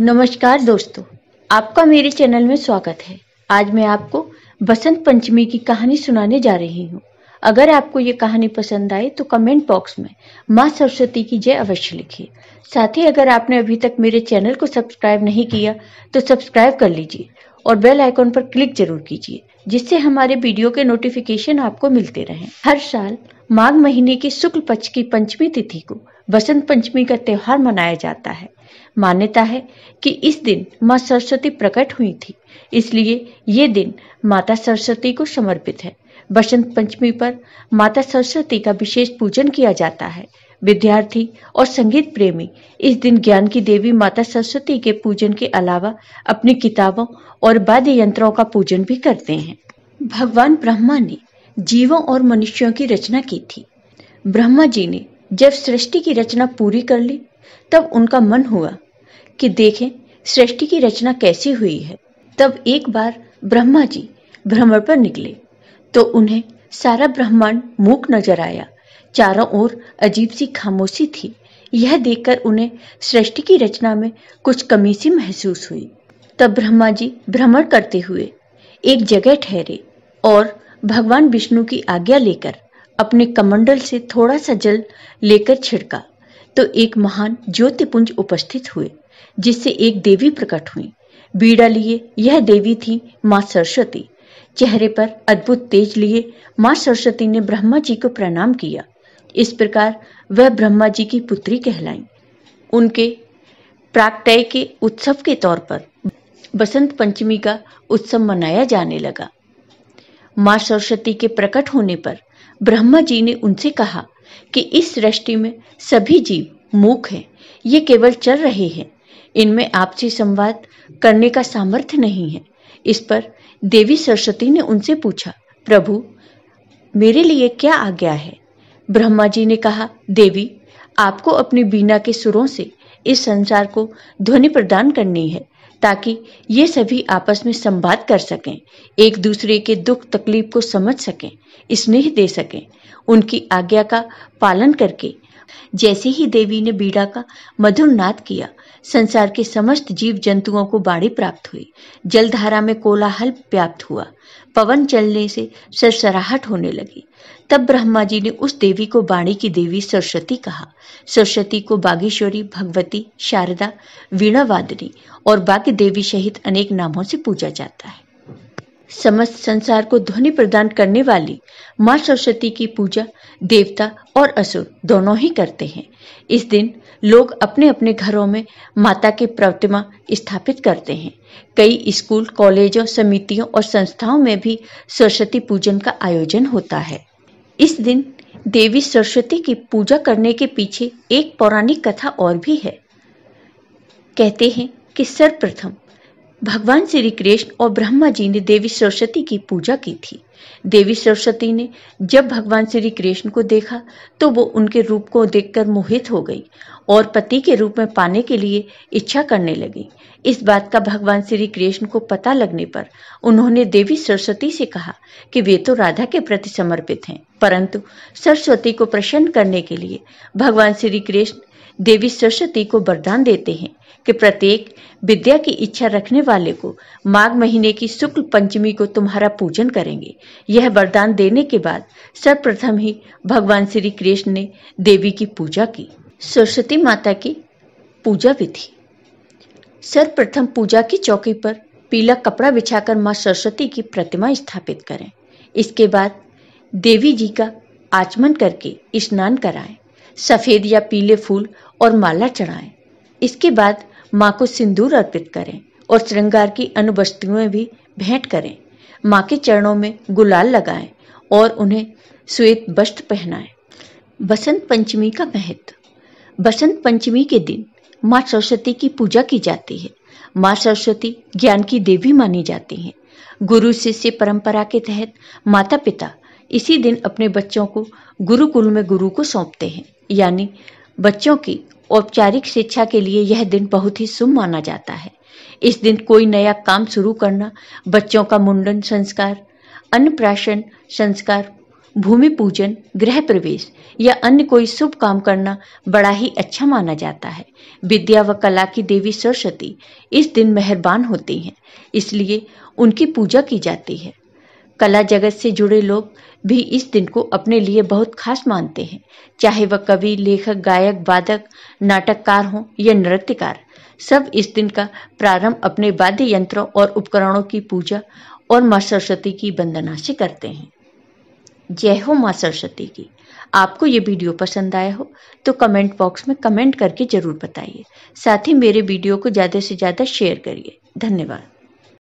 नमस्कार दोस्तों आपका मेरे चैनल में स्वागत है आज मैं आपको बसंत पंचमी की कहानी सुनाने जा रही हूँ अगर आपको ये कहानी पसंद आए तो कमेंट बॉक्स में माँ सरस्वती की जय अवश्य लिखिए साथ ही अगर आपने अभी तक मेरे चैनल को सब्सक्राइब नहीं किया तो सब्सक्राइब कर लीजिए और बेल आइकॉन पर क्लिक जरूर कीजिए जिससे हमारे वीडियो के नोटिफिकेशन आपको मिलते रहें हर साल माघ महीने के शुक्ल पक्ष की पंचमी तिथि को बसंत पंचमी का त्योहार मनाया जाता है मान्यता है कि इस दिन माँ सरस्वती प्रकट हुई थी इसलिए ये दिन माता सरस्वती को समर्पित है बसंत पंचमी पर माता सरस्वती का विशेष पूजन किया जाता है विद्यार्थी और संगीत प्रेमी इस दिन ज्ञान की देवी माता सरस्वती के पूजन के अलावा अपनी किताबों और वाद्य यंत्रों का पूजन भी करते हैं भगवान ब्रह्मा ने जीवों और मनुष्यों की रचना की थी ब्रह्मा जी ने जब सृष्टि की रचना पूरी कर ली तब उनका मन हुआ कि देखें सृष्टि की रचना कैसी हुई है तब एक बार ब्रह्मा जी भ्रमण पर निकले तो उन्हें सारा ब्रह्मांड मूक नजर आया चारों ओर अजीब सी खामोशी थी यह देखकर उन्हें सृष्टि की रचना में कुछ कमी सी महसूस हुई तब ब्रह्मा जी भ्रमण करते हुए एक जगह ठहरे और भगवान विष्णु की आज्ञा लेकर अपने कमंडल से थोड़ा सा जल लेकर छिड़का तो एक महान ज्योतिपुंज उपस्थित हुए जिससे एक देवी प्रकट हुई बीड़ा लिए यह देवी थी माँ सरस्वती चेहरे पर अद्भुत तेज लिए माँ सरस्वती ने ब्रह्मा जी को प्रणाम किया इस प्रकार वह ब्रह्मा जी की पुत्री कहलाई उनके प्राकटय के उत्सव के तौर पर बसंत पंचमी का उत्सव मनाया जाने लगा माँ सरस्वती के प्रकट होने पर ब्रह्मा जी ने उनसे कहा कि इस सृष्टि में सभी जीव मूक हैं ये केवल चल रहे हैं इनमें आपसी संवाद करने का सामर्थ्य नहीं है इस पर देवी सरस्वती ने उनसे पूछा प्रभु मेरे लिए क्या आज्ञा है ब्रह्मा जी ने कहा देवी आपको अपनी बीना के सुरों से इस संसार को ध्वनि प्रदान करनी है ताकि ये सभी आपस में संवाद कर सकें एक दूसरे के दुख तकलीफ को समझ सकें स्नेह दे सकें उनकी आज्ञा का पालन करके जैसे ही देवी ने बीड़ा का मधुर नाद किया संसार के समस्त जीव जंतुओं को बाड़ी प्राप्त हुई जलधारा में कोलाहल व्याप्त हुआ पवन चलने से सरसराहट होने लगी तब ब्रह्मा जी ने उस देवी को बाणी की देवी सरस्वती कहा सरस्वती को बागेश्वरी भगवती शारदा वीणा वादनी और बाकी देवी सहित अनेक नामों से पूजा जाता है समस्त संसार को ध्वनि प्रदान करने वाली माँ सरस्वती की पूजा देवता और असुर दोनों ही करते हैं इस दिन लोग अपने अपने घरों में माता की प्रतिमा स्थापित करते हैं कई स्कूल कॉलेजों समितियों और संस्थाओं में भी सरस्वती पूजन का आयोजन होता है इस दिन देवी सरस्वती की पूजा करने के पीछे एक पौराणिक कथा और भी है कहते हैं कि सर्वप्रथम भगवान श्री कृष्ण और ब्रह्मा जी ने देवी सरस्वती की पूजा की थी देवी सरस्वती ने जब भगवान श्री कृष्ण को देखा तो वो उनके रूप को देखकर मोहित हो गई और पति के रूप में पाने के लिए इच्छा करने लगी इस बात का भगवान श्री कृष्ण को पता लगने पर उन्होंने देवी सरस्वती से कहा कि वे तो राधा के प्रति समर्पित हैं परंतु सरस्वती को प्रसन्न करने के लिए भगवान श्री कृष्ण देवी सरस्वती को वरदान देते हैं कि प्रत्येक विद्या की इच्छा रखने वाले को माघ महीने की शुक्ल पंचमी को तुम्हारा पूजन करेंगे यह वरदान देने के बाद सर्वप्रथम ही भगवान श्री कृष्ण ने देवी की पूजा की सरस्वती माता की पूजा विधि सर्वप्रथम पूजा की चौकी पर पीला कपड़ा बिछाकर माँ सरस्वती की प्रतिमा स्थापित करें इसके बाद देवी जी का आचमन करके स्नान कराएं सफ़ेद या पीले फूल और माला चढ़ाएं इसके बाद माँ को सिंदूर अर्पित करें और श्रृंगार की अनुवस्तुएं भी भेंट करें माँ के चरणों में गुलाल लगाएं और उन्हें श्वेत वस्त्र पहनाएं बसंत पंचमी का महत्व बसंत पंचमी के दिन माँ सरस्वती की पूजा की जाती है माँ सरस्वती ज्ञान की देवी मानी जाती हैं गुरु शिष्य परंपरा के तहत माता पिता इसी दिन अपने बच्चों को गुरुकुल में गुरु को सौंपते हैं यानी बच्चों की औपचारिक शिक्षा के लिए यह दिन बहुत ही शुभ माना जाता है इस दिन कोई नया काम शुरू करना बच्चों का मुंडन संस्कार अन्नप्राशन संस्कार भूमि पूजन गृह प्रवेश या अन्य कोई शुभ काम करना बड़ा ही अच्छा माना जाता है विद्या व कला की देवी सरस्वती इस दिन मेहरबान होती हैं इसलिए उनकी पूजा की जाती है कला जगत से जुड़े लोग भी इस दिन को अपने लिए बहुत खास मानते हैं चाहे वह कवि लेखक गायक वादक नाटककार हों या नृत्यकार सब इस दिन का प्रारंभ अपने वाद्य यंत्रों और उपकरणों की पूजा और माँ सरस्वती की वंदना से करते हैं जय हो माँ सरस्वती की आपको ये वीडियो पसंद आया हो तो कमेंट बॉक्स में कमेंट करके ज़रूर बताइए साथ ही मेरे वीडियो को ज़्यादा से ज़्यादा शेयर करिए धन्यवाद